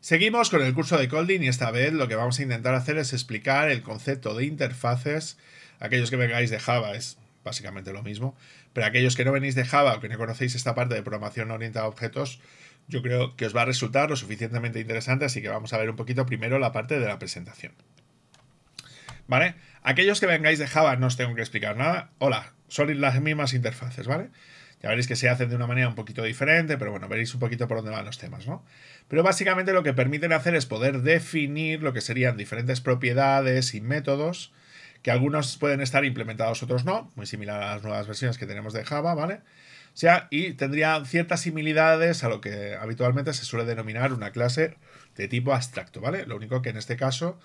Seguimos con el curso de Colding y esta vez lo que vamos a intentar hacer es explicar el concepto de interfaces. Aquellos que vengáis de Java es básicamente lo mismo, pero aquellos que no venís de Java o que no conocéis esta parte de programación orientada a objetos, yo creo que os va a resultar lo suficientemente interesante, así que vamos a ver un poquito primero la parte de la presentación. ¿Vale? Aquellos que vengáis de Java no os tengo que explicar nada. Hola, son las mismas interfaces, ¿vale? vale ya veréis que se hacen de una manera un poquito diferente, pero bueno, veréis un poquito por dónde van los temas, ¿no? Pero básicamente lo que permiten hacer es poder definir lo que serían diferentes propiedades y métodos, que algunos pueden estar implementados, otros no, muy similar a las nuevas versiones que tenemos de Java, ¿vale? O sea, y tendrían ciertas similitudes a lo que habitualmente se suele denominar una clase de tipo abstracto, ¿vale? Lo único que en este caso,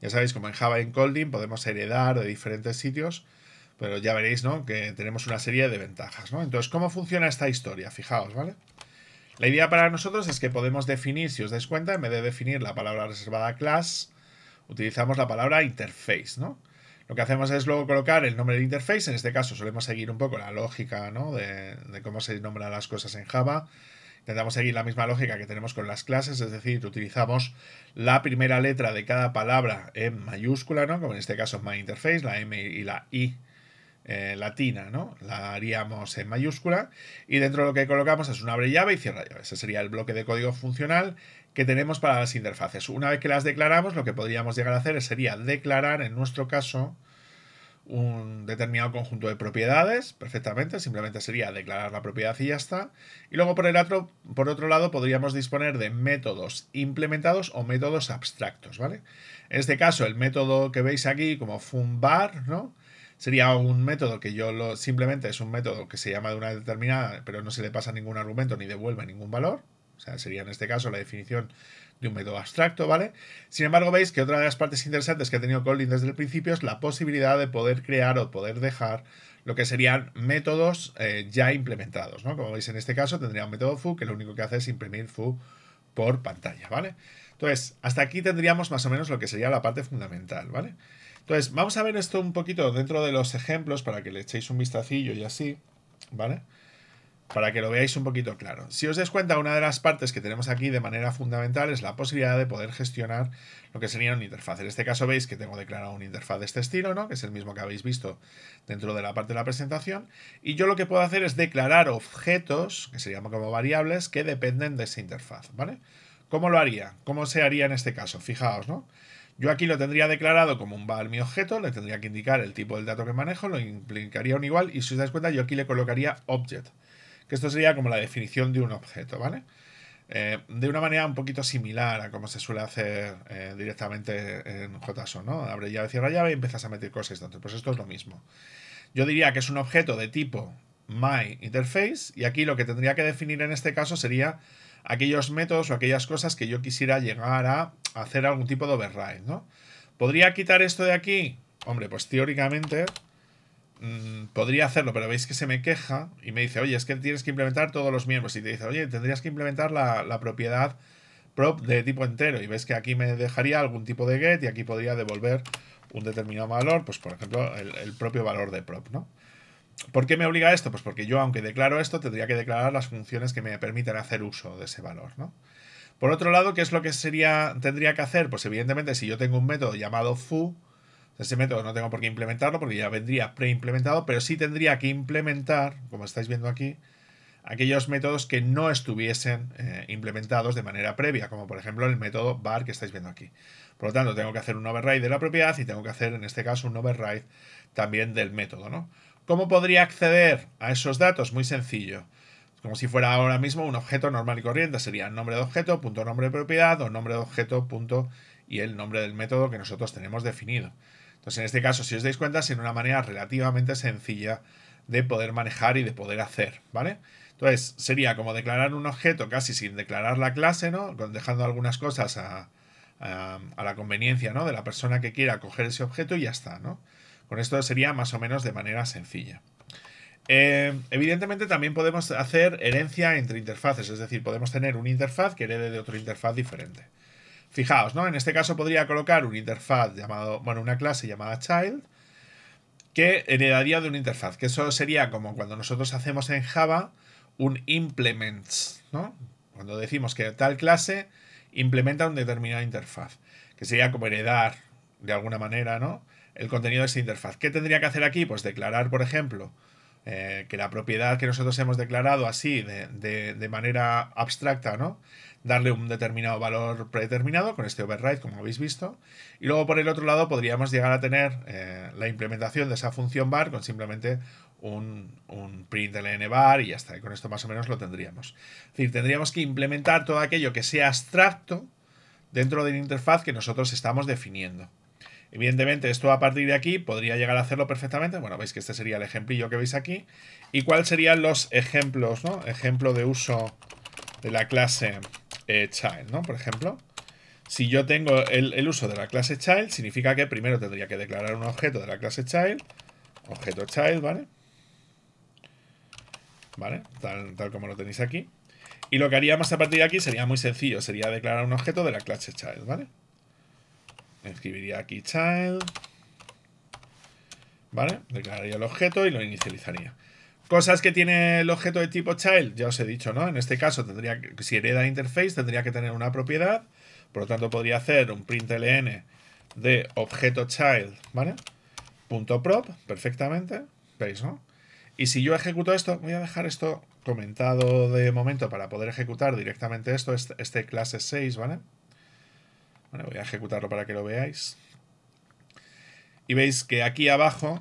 ya sabéis, como en Java en Colding, podemos heredar de diferentes sitios pero ya veréis, ¿no? Que tenemos una serie de ventajas, ¿no? Entonces, ¿cómo funciona esta historia? Fijaos, ¿vale? La idea para nosotros es que podemos definir, si os dais cuenta, en vez de definir la palabra reservada class, utilizamos la palabra interface, ¿no? Lo que hacemos es luego colocar el nombre de interface, en este caso solemos seguir un poco la lógica de, cómo se nombran las cosas en Java, intentamos seguir la misma lógica que tenemos con las clases, es decir, utilizamos la primera letra de cada palabra en mayúscula, ¿no? como en este caso MyInterface, la M y la I eh, latina, ¿no? La haríamos en mayúscula y dentro de lo que colocamos es una abre llave y cierra llave. Ese sería el bloque de código funcional que tenemos para las interfaces. Una vez que las declaramos, lo que podríamos llegar a hacer sería declarar, en nuestro caso, un determinado conjunto de propiedades, perfectamente, simplemente sería declarar la propiedad y ya está. Y luego por, el otro, por otro lado podríamos disponer de métodos implementados o métodos abstractos, ¿vale? En este caso el método que veis aquí como funbar, ¿no? sería un método que yo lo, simplemente es un método que se llama de una determinada, pero no se le pasa ningún argumento ni devuelve ningún valor. O sea, sería en este caso la definición de un método abstracto, ¿vale? Sin embargo, veis que otra de las partes interesantes que ha tenido Kotlin desde el principio es la posibilidad de poder crear o poder dejar lo que serían métodos eh, ya implementados, ¿no? Como veis en este caso tendría un método foo que lo único que hace es imprimir foo por pantalla, ¿vale? Entonces, hasta aquí tendríamos más o menos lo que sería la parte fundamental, ¿vale? Entonces, vamos a ver esto un poquito dentro de los ejemplos para que le echéis un vistacillo y así, ¿vale? Para que lo veáis un poquito claro. Si os des cuenta, una de las partes que tenemos aquí de manera fundamental es la posibilidad de poder gestionar lo que sería una interfaz. En este caso veis que tengo declarado una interfaz de este estilo, ¿no? Que es el mismo que habéis visto dentro de la parte de la presentación. Y yo lo que puedo hacer es declarar objetos, que serían como variables, que dependen de esa interfaz, ¿vale? ¿Cómo lo haría? ¿Cómo se haría en este caso? Fijaos, ¿no? Yo aquí lo tendría declarado como un val mi objeto, le tendría que indicar el tipo del dato que manejo, lo implicaría un igual y si os dais cuenta yo aquí le colocaría object, que esto sería como la definición de un objeto, ¿vale? Eh, de una manera un poquito similar a como se suele hacer eh, directamente en JSON, ¿no? Abre llave, cierra llave y empiezas a meter cosas. Entonces, pues esto es lo mismo. Yo diría que es un objeto de tipo my interface y aquí lo que tendría que definir en este caso sería aquellos métodos o aquellas cosas que yo quisiera llegar a hacer algún tipo de override, ¿no? ¿Podría quitar esto de aquí? Hombre, pues teóricamente mm, podría hacerlo, pero veis que se me queja y me dice, oye, es que tienes que implementar todos los miembros. Y te dice, oye, tendrías que implementar la, propiedad prop de tipo entero. Y veis que aquí me dejaría algún tipo de get y aquí podría devolver un determinado valor, pues por ejemplo el propio valor de prop, ¿no? ¿Por qué me obliga a esto? Pues porque yo, aunque declaro esto, tendría que declarar las funciones que me permitan hacer uso de ese valor, ¿no? Por otro lado, ¿qué es lo que sería, tendría que hacer? Pues evidentemente, si yo tengo un método llamado foo, ese método no tengo por qué implementarlo porque ya vendría preimplementado, pero sí tendría que implementar, como estáis viendo aquí, aquellos métodos que no estuviesen eh, implementados de manera previa, como por ejemplo el método bar que estáis viendo aquí. Por lo tanto, tengo que hacer un override de la propiedad y tengo que hacer en este caso un override también del método, ¿no? ¿Cómo podría acceder a esos datos? Muy sencillo. Como si fuera ahora mismo un objeto normal y corriente. Sería nombre de objeto, punto nombre de propiedad o nombre de objeto, punto y el nombre del método que nosotros tenemos definido. Entonces, en este caso, si os dais cuenta, es una manera relativamente sencilla de poder manejar y de poder hacer, ¿vale? Entonces, sería como declarar un objeto casi sin declarar la clase, ¿no? Dejando algunas cosas a, a la conveniencia, ¿no? De la persona que quiera coger ese objeto y ya está, ¿no? Con esto sería más o menos de manera sencilla. Eh, evidentemente también podemos hacer herencia entre interfaces, es decir, podemos tener una interfaz que herede de otra interfaz diferente. Fijaos, ¿no? En este caso podría colocar una interfaz llamado, bueno, una clase llamada child que heredaría de una interfaz, que eso sería como cuando nosotros hacemos en Java un implements, ¿no? Cuando decimos que tal clase implementa una determinada interfaz, que sería como heredar de alguna manera, ¿no? El contenido de esa interfaz. ¿Qué tendría que hacer aquí? Pues declarar, por ejemplo, eh, que la propiedad que nosotros hemos declarado así, de, manera abstracta, ¿no? Darle un determinado valor predeterminado con este override, como habéis visto. Y luego, por el otro lado, podríamos llegar a tener eh, la implementación de esa función bar con simplemente un, un print ln bar y ya está. Y con esto más o menos lo tendríamos. Es decir, tendríamos que implementar todo aquello que sea abstracto dentro de la interfaz que nosotros estamos definiendo. Evidentemente, esto a partir de aquí podría llegar a hacerlo perfectamente. Bueno, veis que este sería el ejemplillo que veis aquí. ¿Y cuáles serían los ejemplos, no? Ejemplo de uso de la clase eh, child, ¿no? Por ejemplo, si yo tengo el, uso de la clase child, significa que primero tendría que declarar un objeto de la clase child. Objeto child, ¿vale? ¿Vale? Tal, tal como lo tenéis aquí. Y lo que haríamos a partir de aquí sería muy sencillo. Sería declarar un objeto de la clase child, ¿vale? vale Escribiría aquí child. ¿Vale? Declararía el objeto y lo inicializaría. Cosas que tiene el objeto de tipo child, ya os he dicho, ¿no? En este caso, tendría si hereda interface, tendría que tener una propiedad. Por lo tanto, podría hacer un println de objeto child, ¿vale? Punto prop, perfectamente. ¿Veis, no? Y si yo ejecuto esto, voy a dejar esto comentado de momento para poder ejecutar directamente esto, este, este clase 6, ¿vale? voy a ejecutarlo para que lo veáis. Y veis que aquí abajo,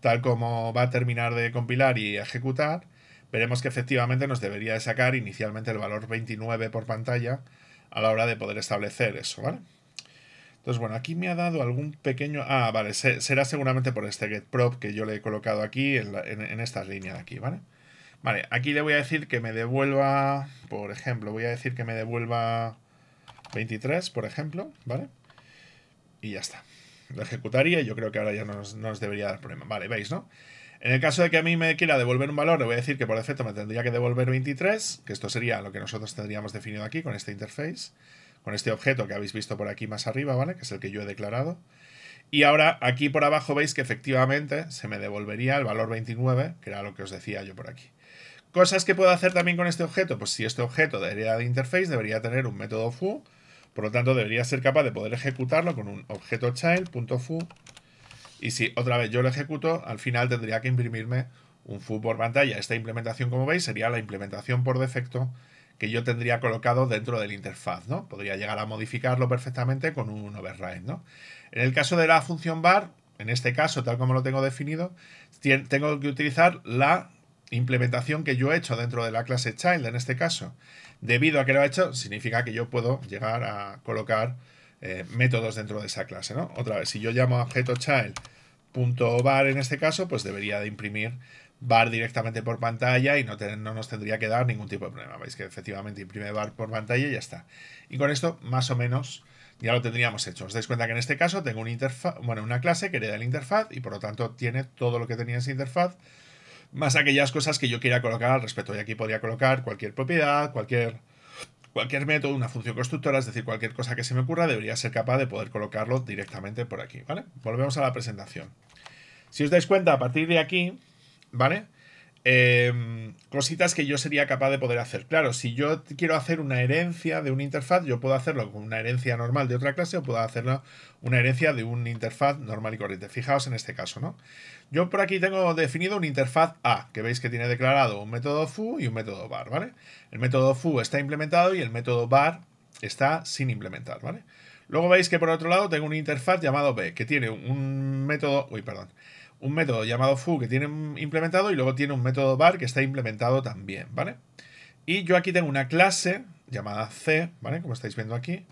tal como va a terminar de compilar y ejecutar, veremos que efectivamente nos debería de sacar inicialmente el valor 29 por pantalla a la hora de poder establecer eso, ¿vale? Entonces, bueno, aquí me ha dado algún pequeño... Ah, vale, será seguramente por este getProp que yo le he colocado aquí en, en, en esta línea de aquí, ¿vale? Vale, aquí le voy a decir que me devuelva, por ejemplo, voy a decir que me devuelva 23, por ejemplo, ¿vale? Y ya está. Lo ejecutaría y yo creo que ahora ya no nos, debería dar problema. Vale, ¿veis, no? En el caso de que a mí me quiera devolver un valor, le voy a decir que por defecto me tendría que devolver 23, que esto sería lo que nosotros tendríamos definido aquí con este interface, con este objeto que habéis visto por aquí más arriba, ¿vale? Que es el que yo he declarado. Y ahora aquí por abajo veis que efectivamente se me devolvería el valor 29, que era lo que os decía yo por aquí. Cosas que puedo hacer también con este objeto, pues si este objeto debería de interface, debería tener un método foo por lo tanto, debería ser capaz de poder ejecutarlo con un objeto child.foo. Y si otra vez yo lo ejecuto, al final tendría que imprimirme un foo por pantalla. Esta implementación, como veis, sería la implementación por defecto que yo tendría colocado dentro del interfaz, ¿no? Podría llegar a modificarlo perfectamente con un override, ¿no? En el caso de la función bar, en este caso, tal como lo tengo definido, tengo que utilizar la implementación que yo he hecho dentro de la clase child, en este caso debido a que lo ha hecho, significa que yo puedo llegar a colocar eh, métodos dentro de esa clase, ¿no? Otra vez, si yo llamo a objeto en este caso, pues debería de imprimir bar directamente por pantalla y no, no, nos tendría que dar ningún tipo de problema. Veis que efectivamente imprime bar por pantalla y ya está. Y con esto, más o menos, ya lo tendríamos hecho. Os dais cuenta que en este caso tengo bueno, una clase que hereda la interfaz y por lo tanto tiene todo lo que tenía esa interfaz más aquellas cosas que yo quiera colocar al respecto. de aquí podría colocar cualquier propiedad, cualquier, cualquier método, una función constructora, es decir, cualquier cosa que se me ocurra, debería ser capaz de poder colocarlo directamente por aquí, ¿vale? Volvemos a la presentación. Si os dais cuenta, a partir de aquí, ¿vale? Em, cositas que yo sería capaz de poder hacer. Claro, si yo quiero hacer una herencia de una interfaz, yo puedo hacerlo con una herencia normal de otra clase o puedo hacerlo una herencia de una interfaz normal y corriente. Fijaos en este caso, ¿no? Yo por aquí tengo definido una interfaz A, que veis que tiene declarado un método foo y un método bar ¿vale? El método foo está implementado y el método bar está sin implementar, ¿vale? Luego veis que por otro lado tengo una interfaz llamado B, que tiene un método... Uy, perdón un método llamado foo que tiene implementado y luego tiene un método var que está implementado también, ¿vale? Y yo aquí tengo una clase llamada C, ¿vale? Como estáis viendo aquí,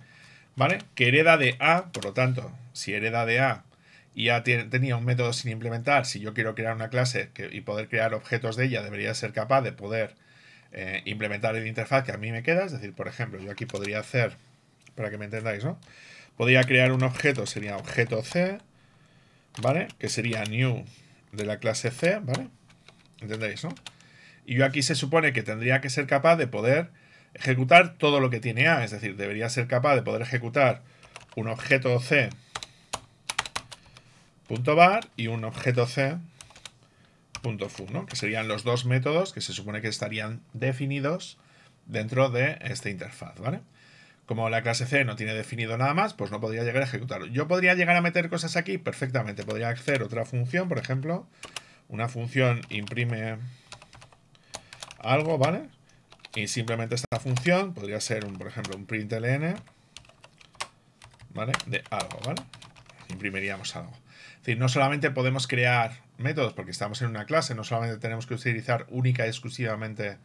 ¿vale? Que hereda de A, por lo tanto, si hereda de A y A tenía un método sin implementar, si yo quiero crear una clase y poder crear objetos de ella, debería ser capaz de poder eh, implementar el interfaz que a mí me queda. Es decir, por ejemplo, yo aquí podría hacer, para que me entendáis, ¿no? Podría crear un objeto, sería objeto C, ¿vale? Que sería new de la clase C, ¿vale? ¿Entendéis, Y yo aquí se supone que tendría que ser capaz de poder ejecutar todo lo que tiene A, es decir, debería ser capaz de poder ejecutar un objeto C punto y un objeto C punto ¿no? Que serían los dos métodos que se supone que estarían definidos dentro de esta interfaz, ¿vale? como la clase C no tiene definido nada más, pues no podría llegar a ejecutarlo. Yo podría llegar a meter cosas aquí perfectamente. Podría hacer otra función, por ejemplo. Una función imprime algo, ¿vale? Y simplemente esta función podría ser, un, por ejemplo, un println, ¿vale? De algo, ¿vale? Imprimiríamos algo. Es decir, no solamente podemos crear métodos porque estamos en una clase, no solamente tenemos que utilizar única y exclusivamente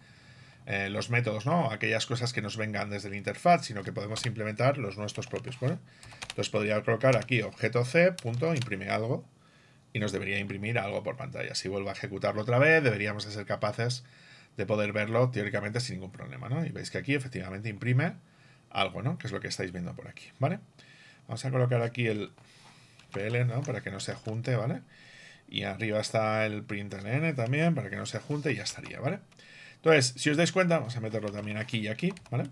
eh, los métodos, ¿no? Aquellas cosas que nos vengan desde la interfaz, sino que podemos implementar los nuestros propios. Bueno, entonces podría colocar aquí objeto C, punto, imprime algo, y nos debería imprimir algo por pantalla. Si vuelvo a ejecutarlo otra vez, deberíamos ser capaces de poder verlo teóricamente sin ningún problema, ¿no? Y veis que aquí efectivamente imprime algo, ¿no? Que es lo que estáis viendo por aquí, ¿vale? Vamos a colocar aquí el PL, ¿no? Para que no se junte, ¿vale? Y arriba está el println también, para que no se junte y ya estaría, ¿vale? vale entonces, si os dais cuenta, vamos a meterlo también aquí y aquí, ¿vale?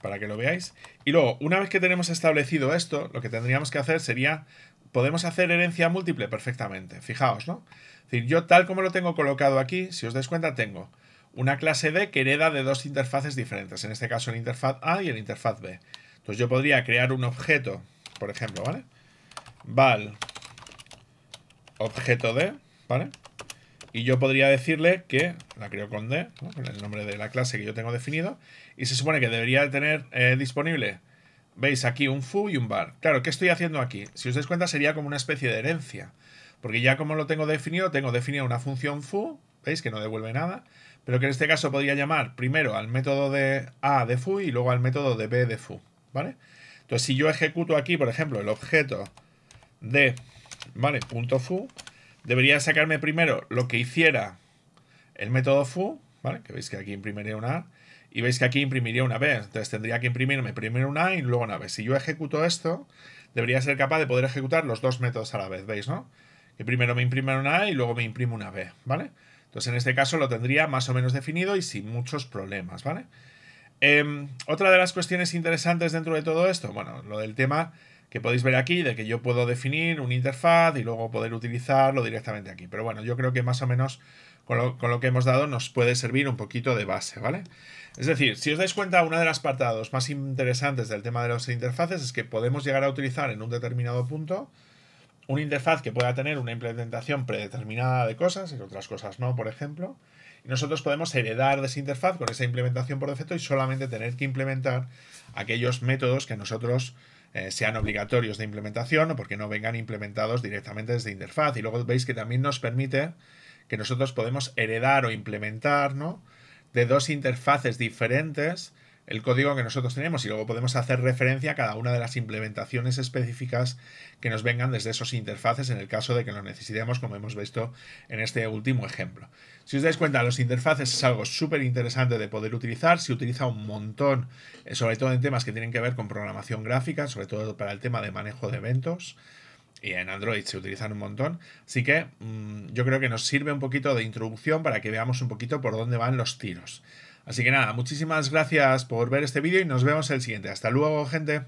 Para que lo veáis. Y luego, una vez que tenemos establecido esto, lo que tendríamos que hacer sería... Podemos hacer herencia múltiple perfectamente, fijaos, ¿no? Es decir, yo tal como lo tengo colocado aquí, si os dais cuenta, tengo una clase D que hereda de dos interfaces diferentes, en este caso la interfaz A y la interfaz B. Entonces yo podría crear un objeto, por ejemplo, ¿vale? Val objeto D, ¿vale? Y yo podría decirle que la creo con D, con el nombre de la clase que yo tengo definido. Y se supone que debería tener eh, disponible, veis aquí, un foo y un bar. Claro, ¿qué estoy haciendo aquí? Si os dais cuenta sería como una especie de herencia. Porque ya como lo tengo definido, tengo definida una función foo, veis que no devuelve nada. Pero que en este caso podría llamar primero al método de A de foo y luego al método de B de foo. ¿Vale? Entonces si yo ejecuto aquí, por ejemplo, el objeto de, ¿vale? Punto foo debería sacarme primero lo que hiciera el método foo, ¿vale? Que veis que aquí imprimiría una A, y veis que aquí imprimiría una B. Entonces tendría que imprimirme primero una A y luego una B. Si yo ejecuto esto, debería ser capaz de poder ejecutar los dos métodos a la vez, ¿veis, no? Que primero me imprime una A y luego me imprime una B, ¿vale? Entonces en este caso lo tendría más o menos definido y sin muchos problemas, ¿vale? Em, otra de las cuestiones interesantes dentro de todo esto, bueno, lo del tema que podéis ver aquí, de que yo puedo definir una interfaz y luego poder utilizarlo directamente aquí. Pero bueno, yo creo que más o menos con lo, que hemos dado nos puede servir un poquito de base, ¿vale? Es decir, si os dais cuenta, uno de los apartados más interesantes del tema de las interfaces es que podemos llegar a utilizar en un determinado punto una interfaz que pueda tener una implementación predeterminada de cosas, y otras cosas no, por ejemplo, y nosotros podemos heredar de esa interfaz con esa implementación por defecto y solamente tener que implementar aquellos métodos que nosotros eh, sean obligatorios de implementación o porque no vengan implementados directamente desde interfaz. Y luego veis que también nos permite que nosotros podemos heredar o implementar ¿no? de dos interfaces diferentes el código que nosotros tenemos y luego podemos hacer referencia a cada una de las implementaciones específicas que nos vengan desde esos interfaces en el caso de que lo necesitemos como hemos visto en este último ejemplo. Si os dais cuenta, los interfaces es algo súper interesante de poder utilizar, se utiliza un montón, eh, sobre todo en temas que tienen que ver con programación gráfica, sobre todo para el tema de manejo de eventos y en Android se utilizan un montón. Así que mm, yo creo que nos sirve un poquito de introducción para que veamos un poquito por dónde van los tiros. Así que nada, muchísimas gracias por ver este vídeo y nos vemos en el siguiente. Hasta luego, gente.